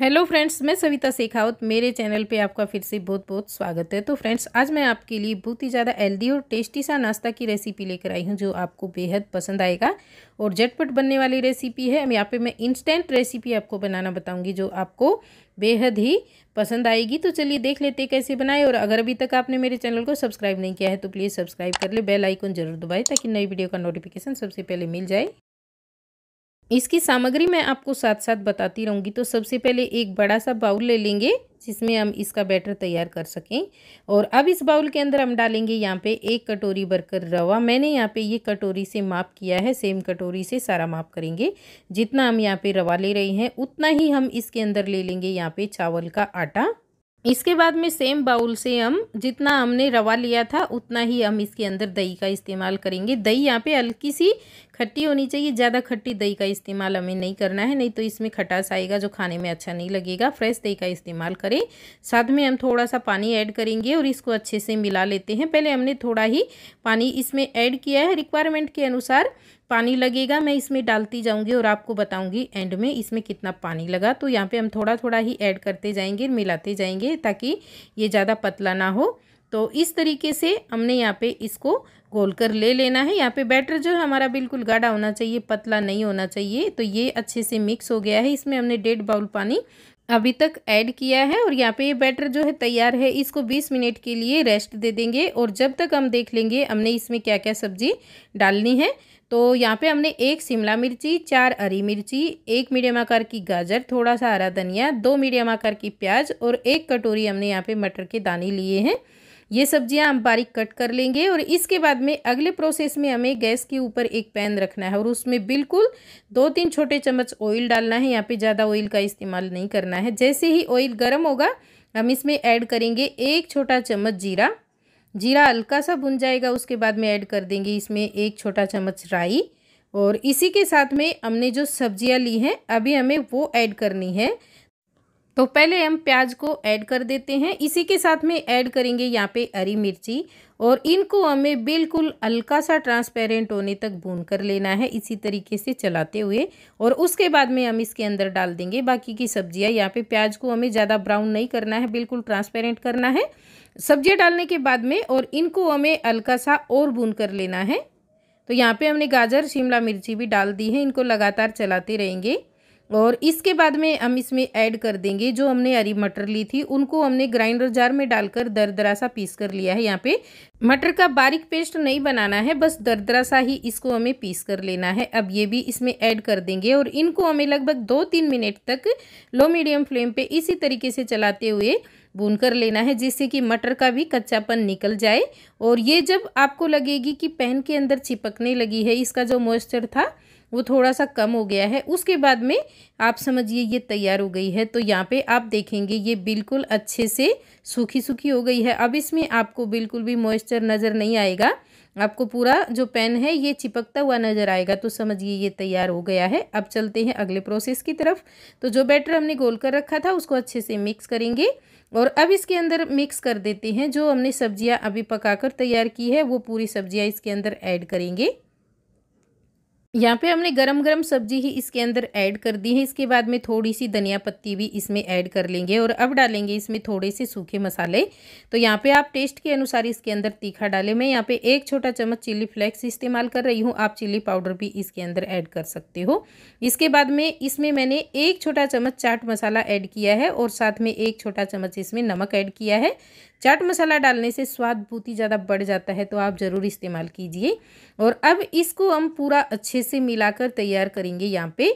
hello friends मैं सविता शेखावत मेरे channel पे आपका फिर से बहुत बहुत स्वागत है तो फ्रेंड्स आज मैं आपके लिए बहुत ही ज़्यादा हेल्दी और टेस्टी सा नाश्ता की रेसिपी लेकर आई हूँ जो आपको बेहद पसंद आएगा और झटपट बनने वाली रेसिपी है यहाँ पे मैं इंस्टेंट रेसिपी आपको बनाना बताऊँगी जो आपको बेहद ही पसंद आएगी तो चलिए देख लेते कैसे बनाए और अगर अभी तक आपने मेरे चैनल को सब्सक्राइब नहीं किया है तो प्लीज़ सब्सक्राइब कर ले बेल आइकन जरूर दबाए ताकि नई वीडियो का नोटिफिकेशन सबसे पहले मिल जाए इसकी सामग्री मैं आपको साथ साथ बताती रहूँगी तो सबसे पहले एक बड़ा सा बाउल ले लेंगे जिसमें हम इसका बैटर तैयार कर सकें और अब इस बाउल के अंदर हम डालेंगे यहाँ पे एक कटोरी भरकर रवा मैंने यहाँ पे ये कटोरी से माप किया है सेम कटोरी से सारा माप करेंगे जितना हम यहाँ पे रवा ले रहे हैं उतना ही हम इसके अंदर ले लेंगे यहाँ पे चावल का आटा इसके बाद में सेम बाउल से हम जितना हमने रवा लिया था उतना ही हम इसके अंदर दही का इस्तेमाल करेंगे दही यहाँ पे हल्की सी खट्टी होनी चाहिए ज़्यादा खट्टी दही का इस्तेमाल हमें नहीं करना है नहीं तो इसमें खटास आएगा जो खाने में अच्छा नहीं लगेगा फ्रेश दही का इस्तेमाल करें साथ में हम थोड़ा सा पानी ऐड करेंगे और इसको अच्छे से मिला लेते हैं पहले हमने थोड़ा ही पानी इसमें ऐड किया है रिक्वायरमेंट के अनुसार पानी लगेगा मैं इसमें डालती जाऊंगी और आपको बताऊंगी एंड में इसमें कितना पानी लगा तो यहाँ पे हम थोड़ा थोड़ा ही ऐड करते जाएंगे मिलाते जाएंगे ताकि ये ज़्यादा पतला ना हो तो इस तरीके से हमने यहाँ पे इसको घोल कर ले लेना है यहाँ पे बैटर जो है हमारा बिल्कुल गाढ़ा होना चाहिए पतला नहीं होना चाहिए तो ये अच्छे से मिक्स हो गया है इसमें हमने डेढ़ बाउल पानी अभी तक ऐड किया है और यहाँ पे ये बैटर जो है तैयार है इसको 20 मिनट के लिए रेस्ट दे देंगे और जब तक हम देख लेंगे हमने इसमें क्या क्या सब्जी डालनी है तो यहाँ पे हमने एक शिमला मिर्ची चार हरी मिर्ची एक मीडियम आकार की गाजर थोड़ा सा हरा धनिया दो मीडियम आकार की प्याज और एक कटोरी हमने यहाँ पे मटर के दाने लिए हैं ये सब्जियां हम बारीक कट कर लेंगे और इसके बाद में अगले प्रोसेस में हमें गैस के ऊपर एक पैन रखना है और उसमें बिल्कुल दो तीन छोटे चम्मच ऑयल डालना है यहाँ पे ज़्यादा ऑयल का इस्तेमाल नहीं करना है जैसे ही ऑयल गर्म होगा हम इसमें ऐड करेंगे एक छोटा चम्मच जीरा जीरा हल्का सा भुन जाएगा उसके बाद में ऐड कर देंगे इसमें एक छोटा चम्मच राई और इसी के साथ में हमने जो सब्जियां ली हैं अभी हमें वो ऐड करनी है तो पहले हम प्याज को ऐड कर देते हैं इसी के साथ में ऐड करेंगे यहाँ पे हरी मिर्ची और इनको हमें बिल्कुल हल्का सा ट्रांसपेरेंट होने तक भून कर लेना है इसी तरीके से चलाते हुए और उसके बाद में हम इसके अंदर डाल देंगे बाकी की सब्जियाँ यहाँ पे प्याज को हमें ज़्यादा ब्राउन नहीं करना है बिल्कुल ट्रांसपेरेंट करना है सब्जियाँ डालने के बाद में और इनको हमें हल्का सा और भून कर लेना है तो यहाँ पर हमने गाजर शिमला मिर्ची भी डाल दी है इनको लगातार चलाते रहेंगे और इसके बाद में हम इसमें ऐड कर देंगे जो हमने हरी मटर ली थी उनको हमने ग्राइंडर जार में डालकर दरदरा सा पीस कर लिया है यहाँ पे मटर का बारीक पेस्ट नहीं बनाना है बस दरदरा सा ही इसको हमें पीस कर लेना है अब ये भी इसमें ऐड कर देंगे और इनको हमें लगभग दो तीन मिनट तक लो मीडियम फ्लेम पे इसी तरीके से चलाते हुए भून कर लेना है जिससे कि मटर का भी कच्चापन निकल जाए और ये जब आपको लगेगी कि पैन के अंदर चिपकने लगी है इसका जो मॉइस्चर था वो थोड़ा सा कम हो गया है उसके बाद में आप समझिए ये तैयार हो गई है तो यहाँ पे आप देखेंगे ये बिल्कुल अच्छे से सूखी सूखी हो गई है अब इसमें आपको बिल्कुल भी मॉइस्चर नज़र नहीं आएगा आपको पूरा जो पेन है ये चिपकता हुआ नज़र आएगा तो समझिए ये तैयार हो गया है अब चलते हैं अगले प्रोसेस की तरफ तो जो बैटर हमने गोल कर रखा था उसको अच्छे से मिक्स करेंगे और अब इसके अंदर मिक्स कर देते हैं जो हमने सब्जियां अभी पकाकर तैयार की है वो पूरी सब्जियां इसके अंदर ऐड करेंगे यहाँ पे हमने गरम गरम सब्जी ही इसके अंदर ऐड कर दी है इसके बाद में थोड़ी सी धनिया पत्ती भी इसमें ऐड कर लेंगे और अब डालेंगे इसमें थोड़े से सूखे मसाले तो यहाँ पे आप टेस्ट के अनुसार इसके अंदर तीखा डालें मैं यहाँ पे एक छोटा चम्मच चिली फ्लेक्स इस्तेमाल कर रही हूँ आप चिल्ली पाउडर भी इसके अंदर ऐड कर सकते हो इसके बाद में इसमें मैंने एक छोटा चम्मच चाट मसाला ऐड किया है और साथ में एक छोटा चम्मच इसमें नमक ऐड किया है चाट मसाला डालने से स्वाद बहुत ही ज़्यादा बढ़ जाता है तो आप ज़रूर इस्तेमाल कीजिए और अब इसको हम पूरा अच्छे से मिलाकर तैयार करेंगे यहाँ पे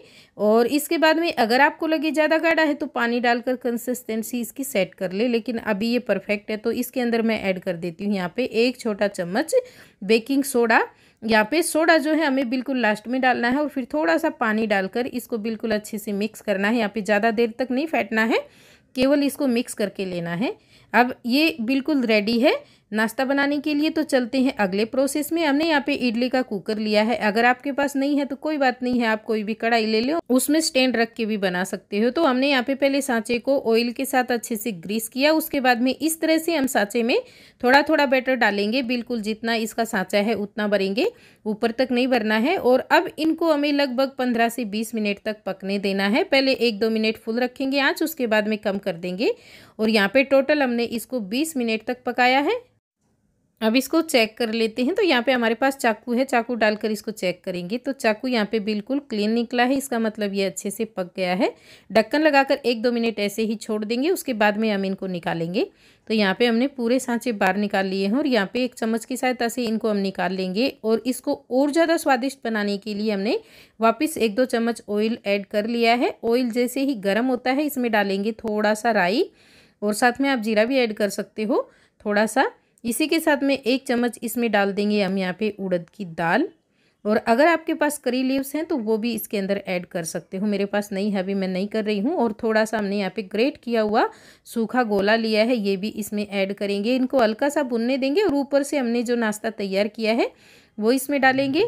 और इसके बाद में अगर आपको लगे ज़्यादा गाढ़ा है तो पानी डालकर कंसिस्टेंसी इसकी सेट कर ले लेकिन अभी ये परफेक्ट है तो इसके अंदर मैं ऐड कर देती हूँ यहाँ पे एक छोटा चम्मच बेकिंग सोडा यहाँ पे सोडा जो है हमें बिल्कुल लास्ट में डालना है और फिर थोड़ा सा पानी डालकर इसको बिल्कुल अच्छे से मिक्स करना है यहाँ पे ज़्यादा देर तक नहीं फेंटना है केवल इसको मिक्स करके लेना है अब ये बिल्कुल रेडी है नाश्ता बनाने के लिए तो चलते हैं अगले प्रोसेस में हमने यहाँ पे इडली का कुकर लिया है अगर आपके पास नहीं है तो कोई बात नहीं है आप कोई भी कढ़ाई ले लो उसमें स्टैंड रख के भी बना सकते हो तो हमने यहाँ पे पहले सांचे को ऑयल के साथ अच्छे से ग्रीस किया उसके बाद में इस तरह से हम सांचे में थोड़ा थोड़ा बैटर डालेंगे बिल्कुल जितना इसका सांचा है उतना भरेंगे ऊपर तक नहीं भरना है और अब इनको हमें लगभग पंद्रह से बीस मिनट तक पकने देना है पहले एक दो मिनट फुल रखेंगे आँच उसके बाद में कम कर देंगे और यहाँ पे टोटल हमने इसको बीस मिनट तक पकाया है अब इसको चेक कर लेते हैं तो यहाँ पे हमारे पास चाकू है चाकू डालकर इसको चेक करेंगे तो चाकू यहाँ पे बिल्कुल क्लीन निकला है इसका मतलब ये अच्छे से पक गया है ढक्कन लगाकर एक दो मिनट ऐसे ही छोड़ देंगे उसके बाद में हम इनको निकालेंगे तो यहाँ पे हमने पूरे सांचे बाहर निकाल लिए हैं और यहाँ पे एक चम्मच की सहायता से इनको हम निकाल लेंगे और इसको और ज़्यादा स्वादिष्ट बनाने के लिए हमने वापस एक दो चम्मच ऑयल ऐड कर लिया है ऑयल जैसे ही गर्म होता है इसमें डालेंगे थोड़ा सा राई और साथ में आप जीरा भी ऐड कर सकते हो थोड़ा सा इसी के साथ में एक चम्मच इसमें डाल देंगे हम यहाँ पे उड़द की दाल और अगर आपके पास करी लीव्स हैं तो वो भी इसके अंदर ऐड कर सकते हो मेरे पास नहीं है अभी मैं नहीं कर रही हूँ और थोड़ा सा हमने यहाँ पे ग्रेट किया हुआ सूखा गोला लिया है ये भी इसमें ऐड करेंगे इनको हल्का सा भुनने देंगे और ऊपर से हमने जो नाश्ता तैयार किया है वो इसमें डालेंगे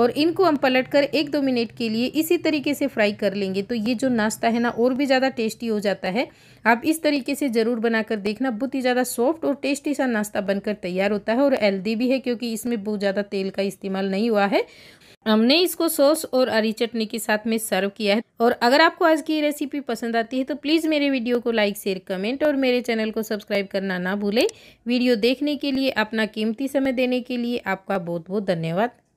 और इनको हम पलट कर एक दो मिनट के लिए इसी तरीके से फ्राई कर लेंगे तो ये जो नाश्ता है ना और भी ज़्यादा टेस्टी हो जाता है आप इस तरीके से ज़रूर बनाकर देखना बहुत ही ज़्यादा सॉफ्ट और टेस्टी सा नाश्ता बनकर तैयार होता है और हेल्दी भी है क्योंकि इसमें बहुत ज़्यादा तेल का इस्तेमाल नहीं हुआ है हमने इसको सॉस और हरी चटनी के साथ में सर्व किया है और अगर आपको आज की रेसिपी पसंद आती है तो प्लीज़ मेरे वीडियो को लाइक शेयर कमेंट और मेरे चैनल को सब्सक्राइब करना ना भूलें वीडियो देखने के लिए अपना कीमती समय देने के लिए आपका बहुत बहुत धन्यवाद